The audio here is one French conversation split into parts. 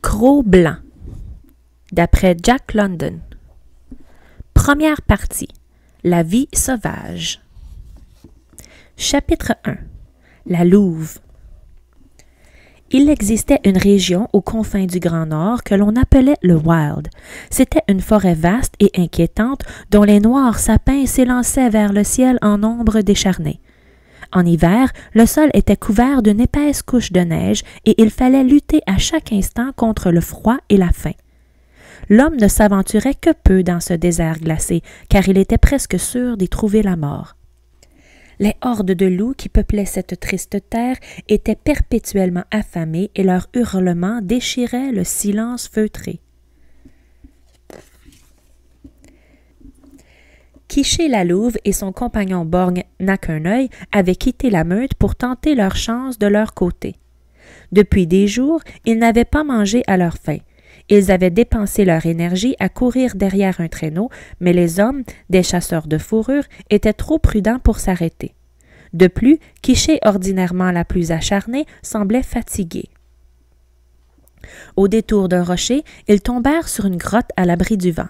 Croc blanc, d'après Jack London. Première partie. La vie sauvage. Chapitre 1. La Louve. Il existait une région aux confins du Grand Nord que l'on appelait le Wild. C'était une forêt vaste et inquiétante dont les noirs sapins s'élançaient vers le ciel en ombre décharnée. En hiver, le sol était couvert d'une épaisse couche de neige et il fallait lutter à chaque instant contre le froid et la faim. L'homme ne s'aventurait que peu dans ce désert glacé, car il était presque sûr d'y trouver la mort. Les hordes de loups qui peuplaient cette triste terre étaient perpétuellement affamées et leurs hurlements déchiraient le silence feutré. Quiché la Louve et son compagnon borgne n'a qu'un œil avaient quitté la meute pour tenter leur chance de leur côté. Depuis des jours, ils n'avaient pas mangé à leur faim. Ils avaient dépensé leur énergie à courir derrière un traîneau, mais les hommes, des chasseurs de fourrures, étaient trop prudents pour s'arrêter. De plus, Quiché, ordinairement la plus acharnée, semblait fatiguée. Au détour d'un rocher, ils tombèrent sur une grotte à l'abri du vent.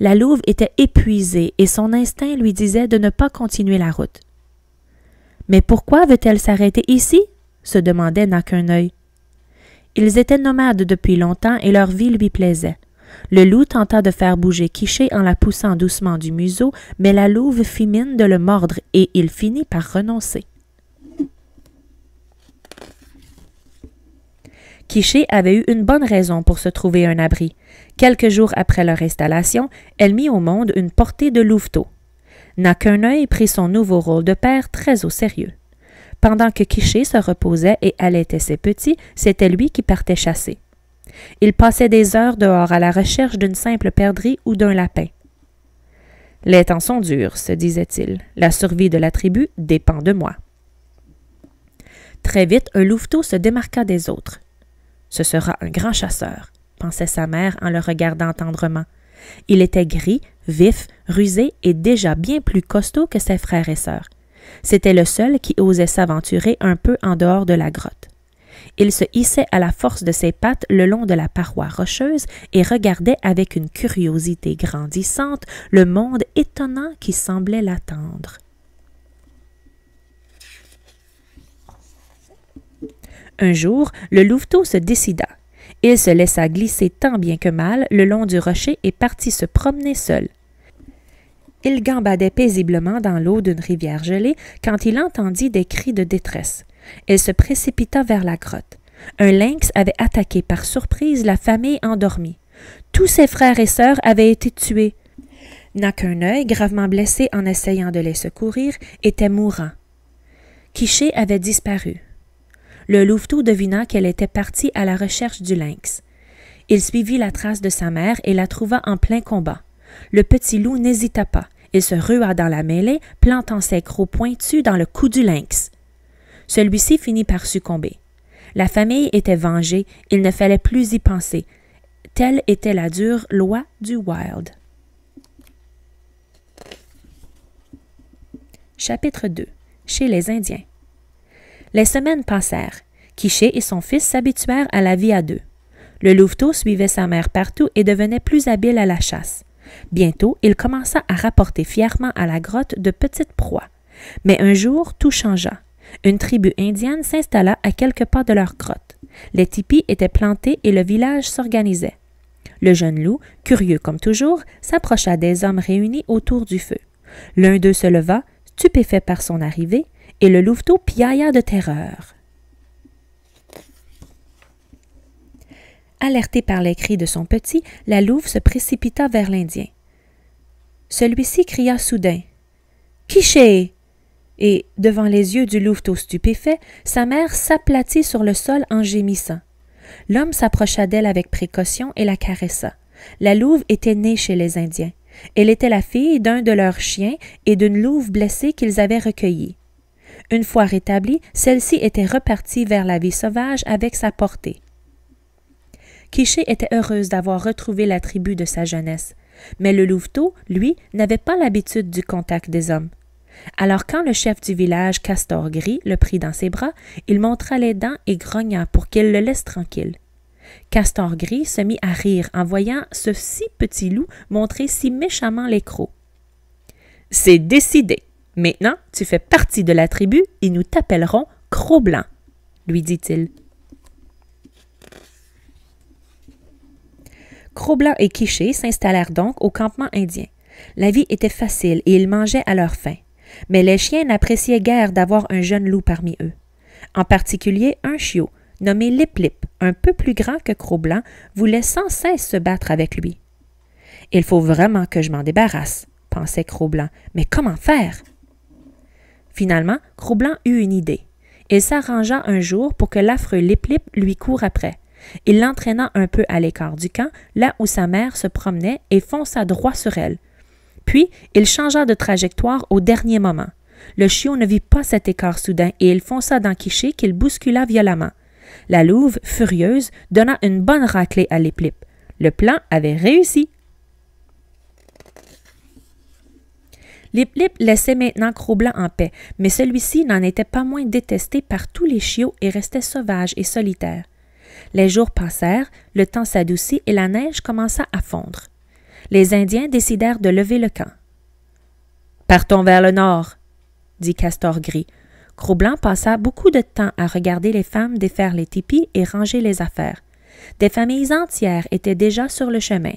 La louve était épuisée et son instinct lui disait de ne pas continuer la route. Mais pourquoi veut elle s'arrêter ici se demandait n'a œil. Ils étaient nomades depuis longtemps et leur vie lui plaisait. Le loup tenta de faire bouger Quiché en la poussant doucement du museau, mais la louve fit mine de le mordre et il finit par renoncer. Quiché avait eu une bonne raison pour se trouver un abri. Quelques jours après leur installation, elle mit au monde une portée de louveteaux. N'a qu'un œil prit son nouveau rôle de père très au sérieux. Pendant que Quiché se reposait et allaitait ses petits, c'était lui qui partait chasser. Il passait des heures dehors à la recherche d'une simple perdrix ou d'un lapin. Les temps sont durs, se disait-il. La survie de la tribu dépend de moi. Très vite, un louveteau se démarqua des autres. Ce sera un grand chasseur, pensait sa mère en le regardant tendrement. Il était gris, vif, rusé et déjà bien plus costaud que ses frères et sœurs. C'était le seul qui osait s'aventurer un peu en dehors de la grotte. Il se hissait à la force de ses pattes le long de la paroi rocheuse et regardait avec une curiosité grandissante le monde étonnant qui semblait l'attendre. Un jour, le louveteau se décida. Il se laissa glisser tant bien que mal le long du rocher et partit se promener seul. Il gambadait paisiblement dans l'eau d'une rivière gelée quand il entendit des cris de détresse. Il se précipita vers la grotte. Un lynx avait attaqué par surprise la famille endormie. Tous ses frères et sœurs avaient été tués. N'a qu'un œil, gravement blessé en essayant de les secourir, était mourant. Quiché avait disparu le louveteau devina qu'elle était partie à la recherche du lynx. Il suivit la trace de sa mère et la trouva en plein combat. Le petit loup n'hésita pas. Il se rua dans la mêlée, plantant ses crocs pointus dans le cou du lynx. Celui-ci finit par succomber. La famille était vengée, il ne fallait plus y penser. Telle était la dure loi du Wild. Chapitre 2 Chez les Indiens les semaines passèrent. Quiché et son fils s'habituèrent à la vie à deux. Le louveteau suivait sa mère partout et devenait plus habile à la chasse. Bientôt, il commença à rapporter fièrement à la grotte de petites proies. Mais un jour, tout changea. Une tribu indienne s'installa à quelques pas de leur grotte. Les tipis étaient plantés et le village s'organisait. Le jeune loup, curieux comme toujours, s'approcha des hommes réunis autour du feu. L'un d'eux se leva, stupéfait par son arrivée, et le louveteau piailla de terreur. Alertée par les cris de son petit, la louve se précipita vers l'Indien. Celui-ci cria soudain Quiché Et, devant les yeux du louveteau stupéfait, sa mère s'aplatit sur le sol en gémissant. L'homme s'approcha d'elle avec précaution et la caressa. La louve était née chez les Indiens. Elle était la fille d'un de leurs chiens et d'une louve blessée qu'ils avaient recueillie. Une fois rétablie, celle-ci était repartie vers la vie sauvage avec sa portée. Quiché était heureuse d'avoir retrouvé la tribu de sa jeunesse, mais le louveteau, lui, n'avait pas l'habitude du contact des hommes. Alors quand le chef du village, Castor Gris, le prit dans ses bras, il montra les dents et grogna pour qu'il le laisse tranquille. Castor Gris se mit à rire en voyant ce si petit loup montrer si méchamment les crocs. C'est décidé, Maintenant, tu fais partie de la tribu et nous t'appellerons Cro-Blanc, lui dit-il. Cro-Blanc et Quiché s'installèrent donc au campement indien. La vie était facile et ils mangeaient à leur faim. Mais les chiens n'appréciaient guère d'avoir un jeune loup parmi eux. En particulier un chiot, nommé Liplip, un peu plus grand que Cro-Blanc, voulait sans cesse se battre avec lui. Il faut vraiment que je m'en débarrasse, pensait Cro-Blanc, mais comment faire? Finalement, Croublant eut une idée. Il s'arrangea un jour pour que l'affreux Liplip lui court après. Il l'entraîna un peu à l'écart du camp, là où sa mère se promenait, et fonça droit sur elle. Puis, il changea de trajectoire au dernier moment. Le chiot ne vit pas cet écart soudain et il fonça dans Quiché qu'il bouscula violemment. La louve, furieuse, donna une bonne raclée à Liplip. Le plan avait réussi. Lip Lip laissait maintenant Croublan en paix, mais celui-ci n'en était pas moins détesté par tous les chiots et restait sauvage et solitaire. Les jours passèrent, le temps s'adoucit et la neige commença à fondre. Les Indiens décidèrent de lever le camp. Partons vers le nord, dit Castor Gris. Croublan passa beaucoup de temps à regarder les femmes défaire les tipis et ranger les affaires. Des familles entières étaient déjà sur le chemin.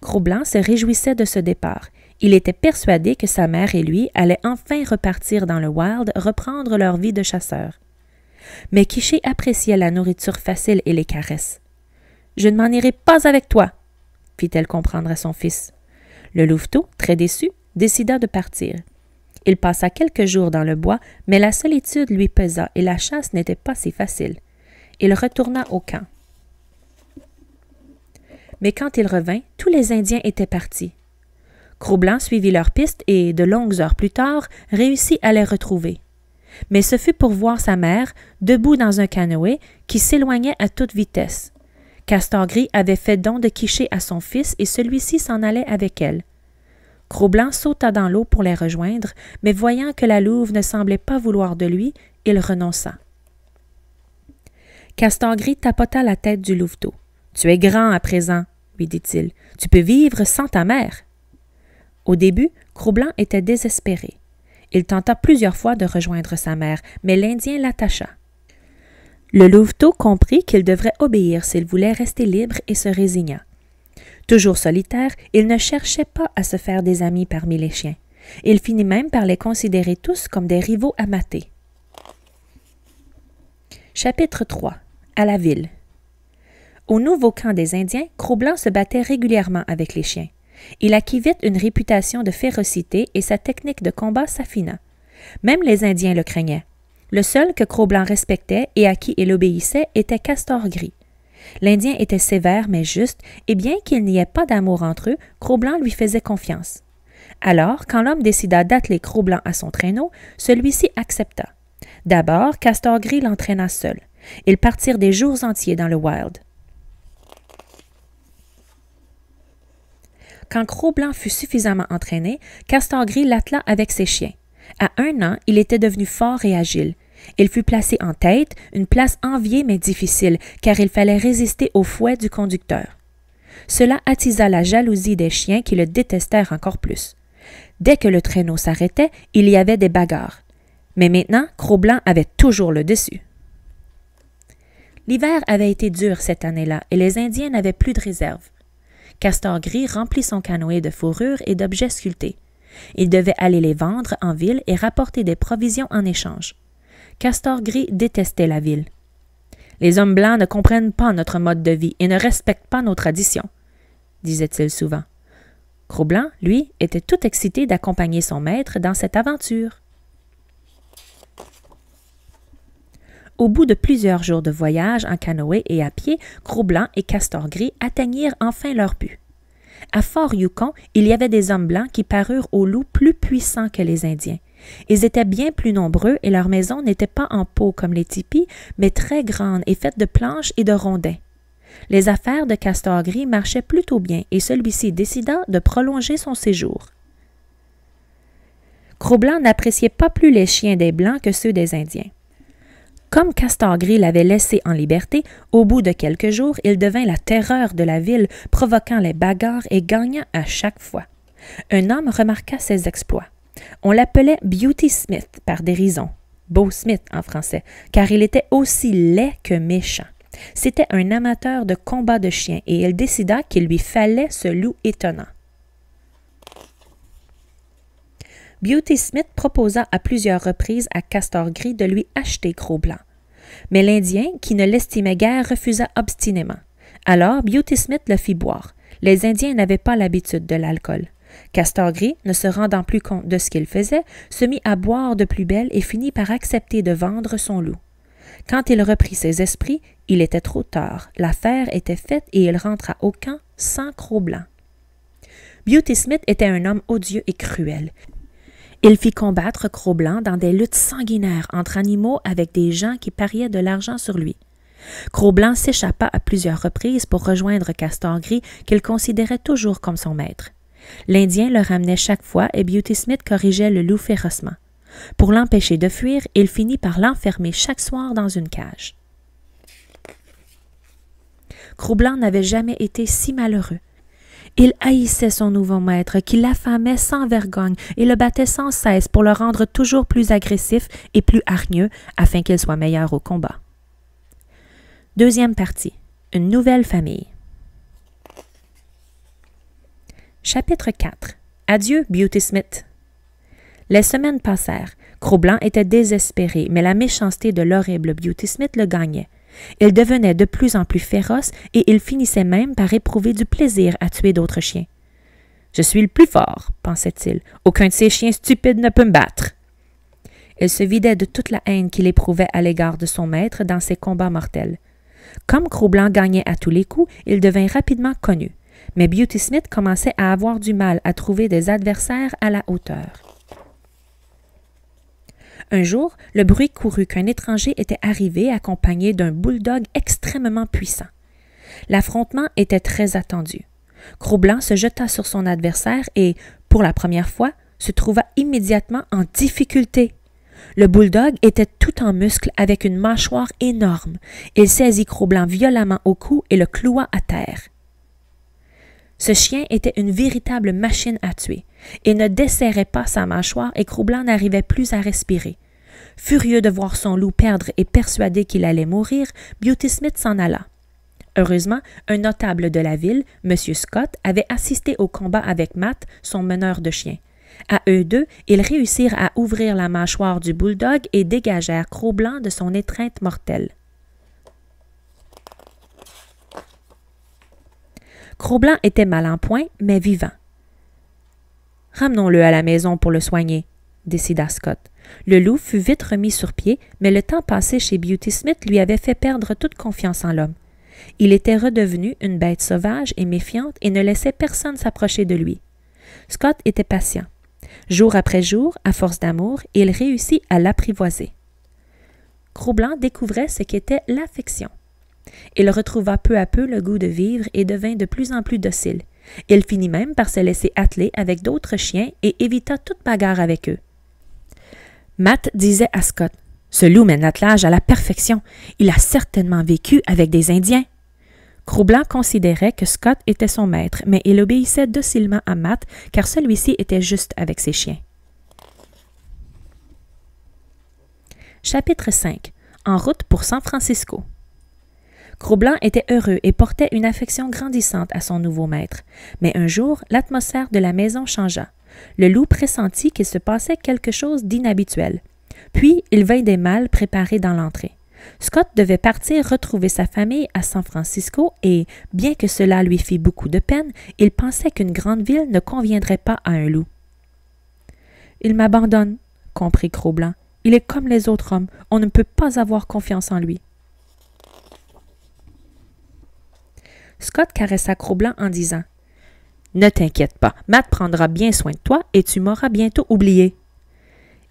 Croublan se réjouissait de ce départ. Il était persuadé que sa mère et lui allaient enfin repartir dans le wild, reprendre leur vie de chasseur. Mais Quiché appréciait la nourriture facile et les caresses. Je ne m'en irai pas avec toi, fit-elle comprendre à son fils. Le louveteau, très déçu, décida de partir. Il passa quelques jours dans le bois, mais la solitude lui pesa et la chasse n'était pas si facile. Il retourna au camp. Mais quand il revint, tous les Indiens étaient partis. Croublant suivit leur piste et, de longues heures plus tard, réussit à les retrouver. Mais ce fut pour voir sa mère, debout dans un canoë, qui s'éloignait à toute vitesse. Castor avait fait don de quicher à son fils et celui-ci s'en allait avec elle. Croublant sauta dans l'eau pour les rejoindre, mais voyant que la louve ne semblait pas vouloir de lui, il renonça. Castor tapota la tête du louveteau. Tu es grand à présent, lui dit-il. Tu peux vivre sans ta mère. Au début, cro était désespéré. Il tenta plusieurs fois de rejoindre sa mère, mais l'Indien l'attacha. Le louveteau comprit qu'il devrait obéir s'il voulait rester libre et se résigna. Toujours solitaire, il ne cherchait pas à se faire des amis parmi les chiens. Il finit même par les considérer tous comme des rivaux à mater. Chapitre 3 À la ville Au nouveau camp des Indiens, cro se battait régulièrement avec les chiens. Il acquit vite une réputation de férocité et sa technique de combat s'affina. Même les Indiens le craignaient. Le seul que cro respectait et à qui il obéissait était Castor Gris. L'Indien était sévère mais juste, et bien qu'il n'y ait pas d'amour entre eux, cro lui faisait confiance. Alors, quand l'homme décida d'atteler cro à son traîneau, celui-ci accepta. D'abord, Castor Gris l'entraîna seul. Ils partirent des jours entiers dans le wild. quand Cro-Blanc fut suffisamment entraîné, Castor Gris l'attela avec ses chiens. À un an, il était devenu fort et agile. Il fut placé en tête, une place enviée mais difficile, car il fallait résister au fouet du conducteur. Cela attisa la jalousie des chiens qui le détestèrent encore plus. Dès que le traîneau s'arrêtait, il y avait des bagarres. Mais maintenant, Cro-Blanc avait toujours le dessus. L'hiver avait été dur cette année-là et les Indiens n'avaient plus de réserve. Castor Gris remplit son canoë de fourrures et d'objets sculptés. Il devait aller les vendre en ville et rapporter des provisions en échange. Castor Gris détestait la ville. Les hommes blancs ne comprennent pas notre mode de vie et ne respectent pas nos traditions, disait-il souvent. Gros Blanc, lui, était tout excité d'accompagner son maître dans cette aventure. Au bout de plusieurs jours de voyage en canoë et à pied, Gros Blanc et Castor Gris atteignirent enfin leur but. À Fort Yukon, il y avait des hommes blancs qui parurent aux loups plus puissants que les Indiens. Ils étaient bien plus nombreux et leurs maisons n'étaient pas en peau comme les tipis, mais très grandes et faites de planches et de rondins. Les affaires de Castor Gris marchaient plutôt bien et celui-ci décida de prolonger son séjour. Cro-Blanc n'appréciait pas plus les chiens des Blancs que ceux des Indiens. Comme Castor Gris l'avait laissé en liberté, au bout de quelques jours, il devint la terreur de la ville, provoquant les bagarres et gagnant à chaque fois. Un homme remarqua ses exploits. On l'appelait Beauty Smith par dérision, Beau Smith en français, car il était aussi laid que méchant. C'était un amateur de combats de chiens et il décida qu'il lui fallait ce loup étonnant. Beauty Smith proposa à plusieurs reprises à Castor Gris de lui acheter Gros Blanc. Mais l'Indien, qui ne l'estimait guère, refusa obstinément. Alors Beauty Smith le fit boire. Les Indiens n'avaient pas l'habitude de l'alcool. Castor Gris, ne se rendant plus compte de ce qu'il faisait, se mit à boire de plus belle et finit par accepter de vendre son loup. Quand il reprit ses esprits, il était trop tard, l'affaire était faite et il rentra au camp sans Gros Blanc. Beauty Smith était un homme odieux et cruel. Il fit combattre Cro-Blanc dans des luttes sanguinaires entre animaux avec des gens qui pariaient de l'argent sur lui. Cro-Blanc s'échappa à plusieurs reprises pour rejoindre Castor Gris qu'il considérait toujours comme son maître. L'Indien le ramenait chaque fois et Beauty Smith corrigeait le loup férocement. Pour l'empêcher de fuir, il finit par l'enfermer chaque soir dans une cage. cro n'avait jamais été si malheureux. Il haïssait son nouveau maître, qui l'affamait sans vergogne et le battait sans cesse pour le rendre toujours plus agressif et plus hargneux afin qu'il soit meilleur au combat. Deuxième partie. Une nouvelle famille. Chapitre 4. Adieu, Beauty Smith. Les semaines passèrent. cro était désespéré, mais la méchanceté de l'horrible Beauty Smith le gagnait. Il devenait de plus en plus féroce et il finissait même par éprouver du plaisir à tuer d'autres chiens. Je suis le plus fort, pensait-il. Aucun de ces chiens stupides ne peut me battre. Il se vidait de toute la haine qu'il éprouvait à l'égard de son maître dans ses combats mortels. Comme Gros-Blanc gagnait à tous les coups, il devint rapidement connu. Mais Beauty Smith commençait à avoir du mal à trouver des adversaires à la hauteur. Un jour, le bruit courut qu'un étranger était arrivé accompagné d'un bulldog extrêmement puissant. L'affrontement était très attendu. cro se jeta sur son adversaire et, pour la première fois, se trouva immédiatement en difficulté. Le bulldog était tout en muscles avec une mâchoire énorme. Il saisit cro violemment au cou et le cloua à terre. Ce chien était une véritable machine à tuer et ne desserrait pas sa mâchoire et Croublanc n'arrivait plus à respirer. Furieux de voir son loup perdre et persuadé qu'il allait mourir, Beauty Smith s'en alla. Heureusement, un notable de la ville, M. Scott, avait assisté au combat avec Matt, son meneur de chiens. À eux deux, ils réussirent à ouvrir la mâchoire du bulldog et dégagèrent cro de son étreinte mortelle. cro était mal en point, mais vivant. Ramenons-le à la maison pour le soigner, décida Scott. Le loup fut vite remis sur pied, mais le temps passé chez Beauty Smith lui avait fait perdre toute confiance en l'homme. Il était redevenu une bête sauvage et méfiante et ne laissait personne s'approcher de lui. Scott était patient. Jour après jour, à force d'amour, il réussit à l'apprivoiser. Croublant découvrait ce qu'était l'affection. Il retrouva peu à peu le goût de vivre et devint de plus en plus docile. Il finit même par se laisser atteler avec d'autres chiens et évita toute bagarre avec eux. Matt disait à Scott Ce loup mène l'attelage à la perfection. Il a certainement vécu avec des Indiens. Croublant considérait que Scott était son maître, mais il obéissait docilement à Matt car celui-ci était juste avec ses chiens. Chapitre V. En route pour San Francisco gros était heureux et portait une affection grandissante à son nouveau maître. Mais un jour, l'atmosphère de la maison changea. Le loup pressentit qu'il se passait quelque chose d'inhabituel. Puis il vint des malles préparés dans l'entrée. Scott devait partir retrouver sa famille à San Francisco et, bien que cela lui fît beaucoup de peine, il pensait qu'une grande ville ne conviendrait pas à un loup. Il m'abandonne, comprit cro Il est comme les autres hommes. On ne peut pas avoir confiance en lui. Scott caressa cro en disant Ne t'inquiète pas, Matt prendra bien soin de toi et tu m'auras bientôt oublié.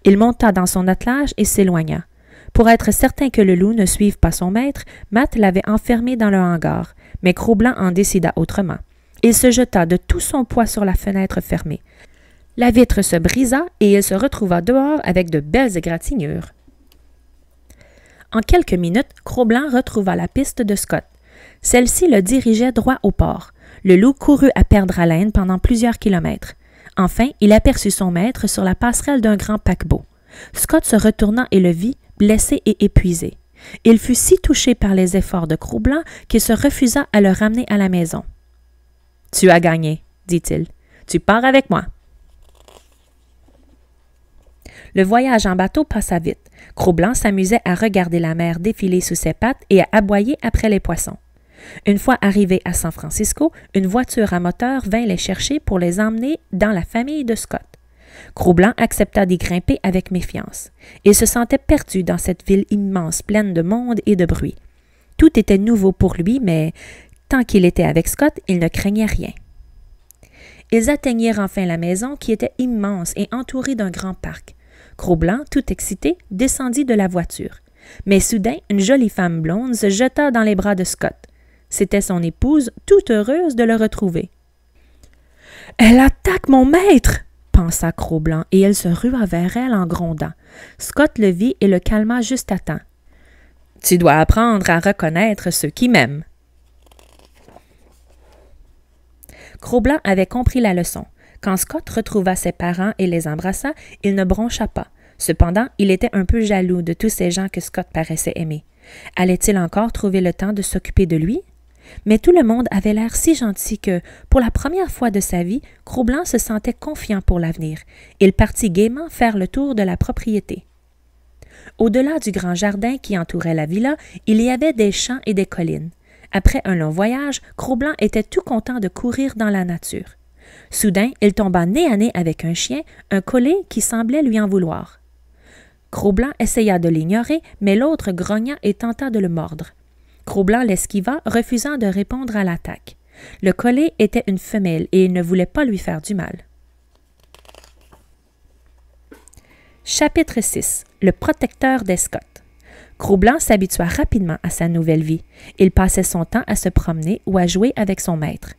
Il monta dans son attelage et s'éloigna. Pour être certain que le loup ne suive pas son maître, Matt l'avait enfermé dans le hangar, mais cro en décida autrement. Il se jeta de tout son poids sur la fenêtre fermée. La vitre se brisa et il se retrouva dehors avec de belles égratignures. En quelques minutes, cro retrouva la piste de Scott. Celle-ci le dirigeait droit au port. Le loup courut à perdre haleine pendant plusieurs kilomètres. Enfin, il aperçut son maître sur la passerelle d'un grand paquebot. Scott se retourna et le vit, blessé et épuisé. Il fut si touché par les efforts de Croublanc qu'il se refusa à le ramener à la maison. Tu as gagné, dit-il. Tu pars avec moi. Le voyage en bateau passa vite. Croublanc s'amusait à regarder la mer défiler sous ses pattes et à aboyer après les poissons. Une fois arrivés à San Francisco, une voiture à moteur vint les chercher pour les emmener dans la famille de Scott. Croublanc accepta d'y grimper avec méfiance. Il se sentait perdu dans cette ville immense, pleine de monde et de bruit. Tout était nouveau pour lui, mais tant qu'il était avec Scott, il ne craignait rien. Ils atteignirent enfin la maison qui était immense et entourée d'un grand parc. Croublanc, tout excité, descendit de la voiture. Mais soudain, une jolie femme blonde se jeta dans les bras de Scott. C'était son épouse, tout heureuse de le retrouver. Elle attaque mon maître! pensa cro et elle se rua vers elle en grondant. Scott le vit et le calma juste à temps. Tu dois apprendre à reconnaître ceux qui m'aiment. cro avait compris la leçon. Quand Scott retrouva ses parents et les embrassa, il ne broncha pas. Cependant, il était un peu jaloux de tous ces gens que Scott paraissait aimer. Allait-il encore trouver le temps de s'occuper de lui? Mais tout le monde avait l'air si gentil que, pour la première fois de sa vie, Croublanc se sentait confiant pour l'avenir. Il partit gaiement faire le tour de la propriété. Au-delà du grand jardin qui entourait la villa, il y avait des champs et des collines. Après un long voyage, croblin était tout content de courir dans la nature. Soudain, il tomba nez à nez avec un chien, un collet qui semblait lui en vouloir. croblin essaya de l'ignorer, mais l'autre grogna et tenta de le mordre gros l'esquiva, refusant de répondre à l'attaque. Le collet était une femelle et il ne voulait pas lui faire du mal. Chapitre 6 Le protecteur des Scots. s'habitua rapidement à sa nouvelle vie. Il passait son temps à se promener ou à jouer avec son maître.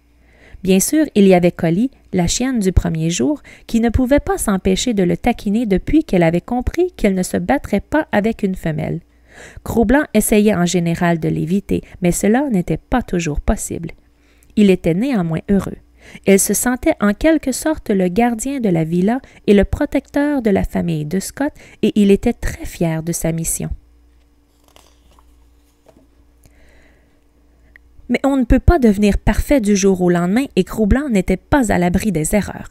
Bien sûr, il y avait Collie, la chienne du premier jour, qui ne pouvait pas s'empêcher de le taquiner depuis qu'elle avait compris qu'elle ne se battrait pas avec une femelle. Croublanc essayait en général de l'éviter, mais cela n'était pas toujours possible. Il était néanmoins heureux. Il se sentait en quelque sorte le gardien de la villa et le protecteur de la famille de Scott, et il était très fier de sa mission. Mais on ne peut pas devenir parfait du jour au lendemain, et Croublanc n'était pas à l'abri des erreurs.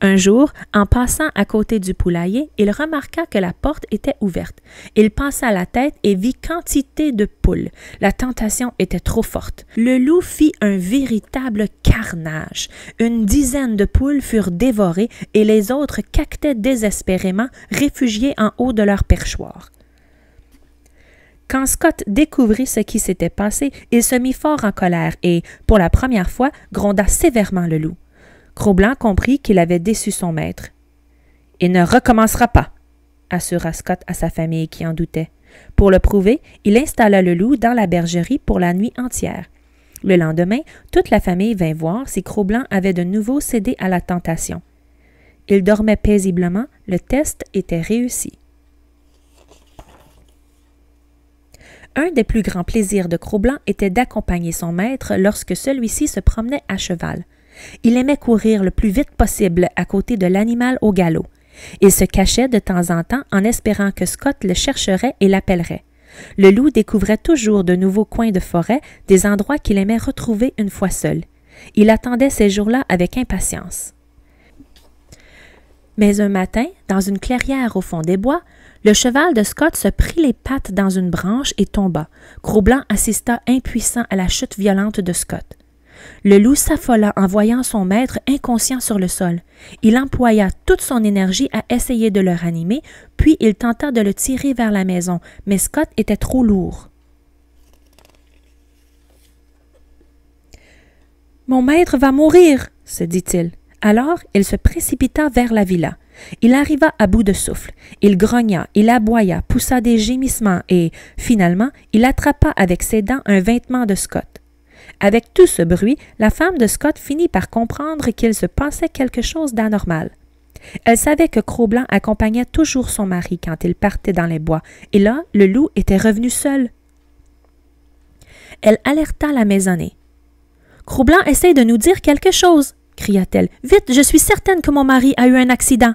Un jour, en passant à côté du poulailler, il remarqua que la porte était ouverte. Il passa la tête et vit quantité de poules. La tentation était trop forte. Le loup fit un véritable carnage. Une dizaine de poules furent dévorées et les autres caquetaient désespérément, réfugiés en haut de leur perchoir. Quand Scott découvrit ce qui s'était passé, il se mit fort en colère et, pour la première fois, gronda sévèrement le loup gros comprit qu'il avait déçu son maître. Il ne recommencera pas, assura Scott à sa famille qui en doutait. Pour le prouver, il installa le loup dans la bergerie pour la nuit entière. Le lendemain, toute la famille vint voir si cro avait de nouveau cédé à la tentation. Il dormait paisiblement, le test était réussi. Un des plus grands plaisirs de cro était d'accompagner son maître lorsque celui-ci se promenait à cheval. Il aimait courir le plus vite possible à côté de l'animal au galop. Il se cachait de temps en temps en espérant que Scott le chercherait et l'appellerait. Le loup découvrait toujours de nouveaux coins de forêt, des endroits qu'il aimait retrouver une fois seul. Il attendait ces jours-là avec impatience. Mais un matin, dans une clairière au fond des bois, le cheval de Scott se prit les pattes dans une branche et tomba. Grosblanc assista impuissant à la chute violente de Scott. Le loup s'affola en voyant son maître inconscient sur le sol. Il employa toute son énergie à essayer de le ranimer, puis il tenta de le tirer vers la maison, mais Scott était trop lourd. Mon maître va mourir, se dit-il. Alors, il se précipita vers la villa. Il arriva à bout de souffle. Il grogna, il aboya, poussa des gémissements et, finalement, il attrapa avec ses dents un vêtement de Scott. Avec tout ce bruit, la femme de Scott finit par comprendre qu'il se passait quelque chose d'anormal. Elle savait que cro accompagnait toujours son mari quand il partait dans les bois, et là, le loup était revenu seul. Elle alerta la maisonnée. Cro-Blanc essaie de nous dire quelque chose, cria-t-elle. Vite, je suis certaine que mon mari a eu un accident.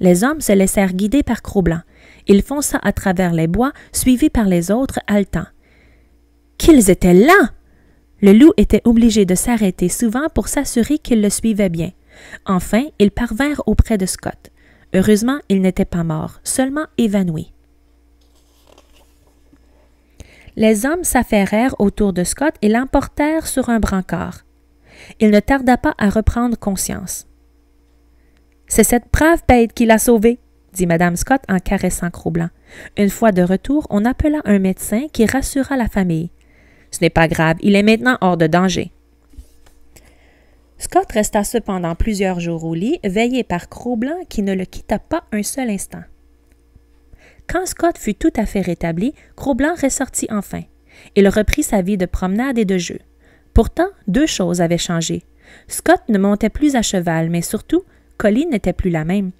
Les hommes se laissèrent guider par Cro-Blanc. Il fonça à travers les bois, suivis par les autres haletants. Qu'ils étaient là! Le loup était obligé de s'arrêter souvent pour s'assurer qu'il le suivait bien. Enfin, ils parvinrent auprès de Scott. Heureusement, il n'était pas mort, seulement évanoui. Les hommes s'affairèrent autour de Scott et l'emportèrent sur un brancard. Il ne tarda pas à reprendre conscience. C'est cette brave bête qui l'a sauvé, dit Madame Scott en caressant Croublant. Une fois de retour, on appela un médecin qui rassura la famille. Ce n'est pas grave, il est maintenant hors de danger. Scott resta cependant plusieurs jours au lit, veillé par cro qui ne le quitta pas un seul instant. Quand Scott fut tout à fait rétabli, Cro-Blanc ressortit enfin. Il reprit sa vie de promenade et de jeu. Pourtant, deux choses avaient changé. Scott ne montait plus à cheval, mais surtout, Colline n'était plus la même.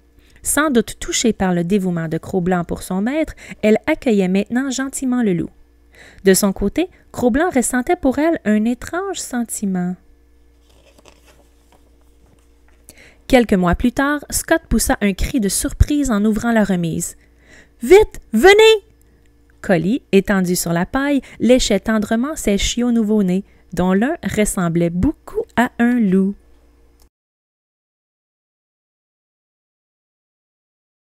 Sans doute touchée par le dévouement de Cro-Blanc pour son maître, elle accueillait maintenant gentiment le loup. De son côté, cro ressentait pour elle un étrange sentiment. Quelques mois plus tard, Scott poussa un cri de surprise en ouvrant la remise. Vite, venez! Collie, étendu sur la paille, léchait tendrement ses chiots nouveau-nés, dont l'un ressemblait beaucoup à un loup.